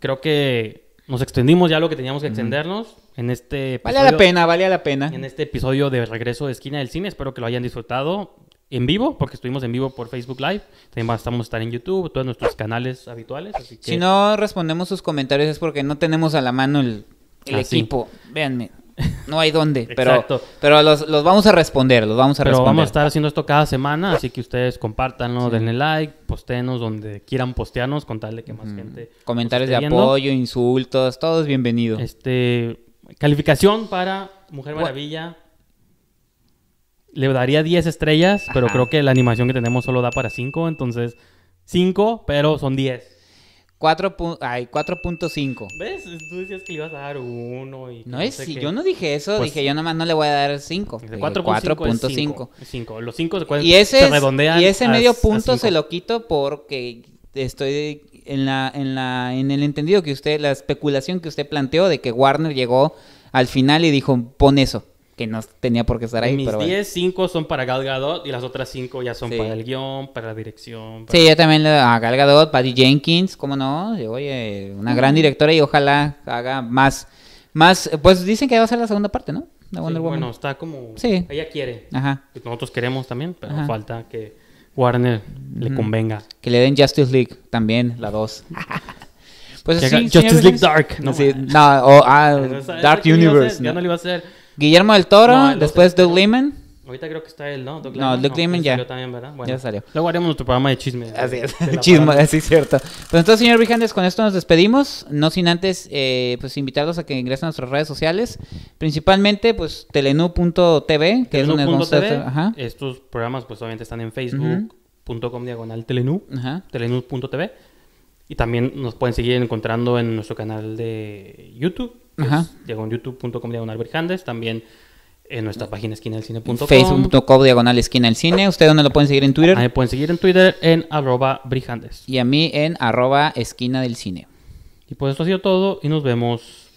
B: creo que nos extendimos ya lo que teníamos que extendernos en este episodio, Vale la pena, vale la pena. En este episodio de Regreso de Esquina del Cine, espero que lo hayan disfrutado en vivo, porque estuvimos en vivo por Facebook Live. También vamos a estar en YouTube, todos nuestros canales habituales. Así que... Si
A: no respondemos sus comentarios es porque no tenemos a la mano el, ah, equipo. Sí. Véanme. No hay dónde, pero, pero los, los, vamos a responder, los vamos a pero vamos a estar haciendo
B: esto cada semana, así que ustedes compártanlo, denle like, postenos donde quieran postearnos, con tal de que más gente...
A: Comentarios de apoyo, insultos, todos bienvenidos. Este, Calificación
B: para Mujer Maravilla. Le daría 10 estrellas, pero creo que la animación que tenemos solo da para 5, entonces 5, pero son 10.
A: 4.5.
B: ¿Ves? Tú decías que le ibas a dar 1 y... No, es, si yo no dije eso, pues
A: dije yo nomás no le voy a dar 5. 4.5. Los 5 se, y ese se redondean. Y ese medio punto se lo quito porque estoy en, la, en, la, en el entendido que usted, la especulación que usted planteó de que Warner llegó al final y dijo, pon eso, que no tenía por qué estar ahí. Mis 10,
B: 5 son para Gal y las otras 5 ya son para el guión, para la dirección. Sí,
A: yo también le a Gal Gadot, Patty Jenkins, cómo no, oye, una gran mm. directora y ojalá haga más, más, pues dicen que va a ser la segunda parte, ¿no? Bueno, está como... Sí. Ella quiere. Ajá. Nosotros queremos también, pero falta que Warner le convenga. Que le den Justice League también, la 2. pues Justice League Dark. No, ah, Dark Universe. Guillermo del Toro, después Doug Lehman. Ahorita creo que está él, ¿no? no, Luke Liman ya. Salió también, ¿verdad? Bueno, ya salió. Luego haremos nuestro programa de chisme. Así es, chisme, así es cierto. Pues entonces, señor Brijandes, con esto nos despedimos. No sin antes, eh, pues, invitarlos a que ingresen a nuestras redes sociales. Principalmente, pues, telenu.tv, que es donde TV, Ajá. Estos programas, pues, obviamente están
B: en facebook.com diagonal telenu, telenu.tv. Y también nos pueden seguir encontrando en nuestro canal de YouTube, Ajá. diagonal, youtube.com diagonal
A: También en nuestra página esquina del esquinaelcine.com. Facebook.com, diagonal esquina del cine. Ustedes dónde lo pueden seguir en Twitter? me pueden seguir en Twitter en arroba brijandes. Y a mí en arroba esquina del
B: cine. Y pues esto ha sido todo y nos vemos